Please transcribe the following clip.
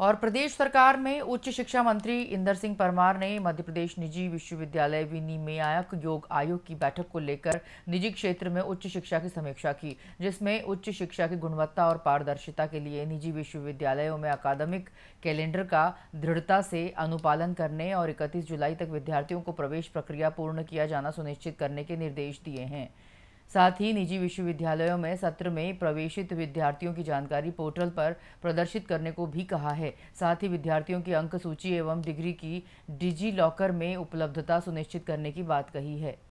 और प्रदेश सरकार में उच्च शिक्षा मंत्री इंदर सिंह परमार ने मध्य प्रदेश निजी विश्वविद्यालय विनिमयाक योग आयोग की बैठक को लेकर निजी क्षेत्र में उच्च शिक्षा की समीक्षा की जिसमें उच्च शिक्षा की गुणवत्ता और पारदर्शिता के लिए निजी विश्वविद्यालयों में अकादमिक कैलेंडर का दृढ़ता से अनुपालन करने और इकतीस जुलाई तक विद्यार्थियों को प्रवेश प्रक्रिया पूर्ण किया जाना सुनिश्चित करने के निर्देश दिए हैं साथ ही निजी विश्वविद्यालयों में सत्र में प्रवेशित विद्यार्थियों की जानकारी पोर्टल पर प्रदर्शित करने को भी कहा है साथ ही विद्यार्थियों की अंक सूची एवं डिग्री की डिजी लॉकर में उपलब्धता सुनिश्चित करने की बात कही है